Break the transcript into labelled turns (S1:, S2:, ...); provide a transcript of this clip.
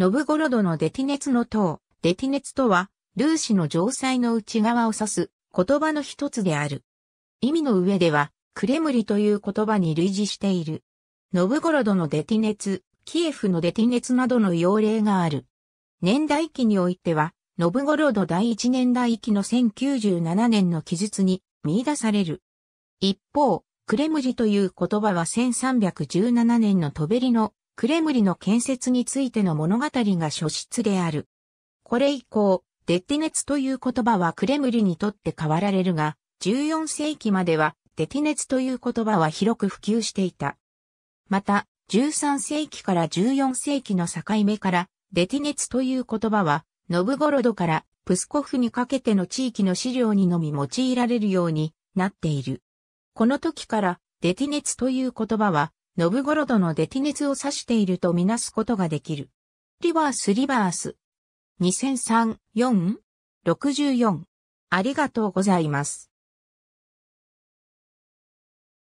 S1: ノブゴロドのデティネツの塔、デティネツとは、ルーシの城塞の内側を指す言葉の一つである。意味の上では、クレムリという言葉に類似している。ノブゴロドのデティネツ、キエフのデティネツなどの用例がある。年代記においては、ノブゴロド第一年代記の1097年の記述に見出される。一方、クレムリという言葉は1317年のトベリのクレムリの建設についての物語が書出である。これ以降、デティネツという言葉はクレムリにとって変わられるが、14世紀まではデティネツという言葉は広く普及していた。また、13世紀から14世紀の境目から、デティネツという言葉は、ノブゴロドからプスコフにかけての地域の資料にのみ用いられるようになっている。この時から、デティネツという言葉は、ノブゴロドのデティネスを指しているとみなすことができる。リバースリバース。2003-4-64。
S2: ありがとうございます。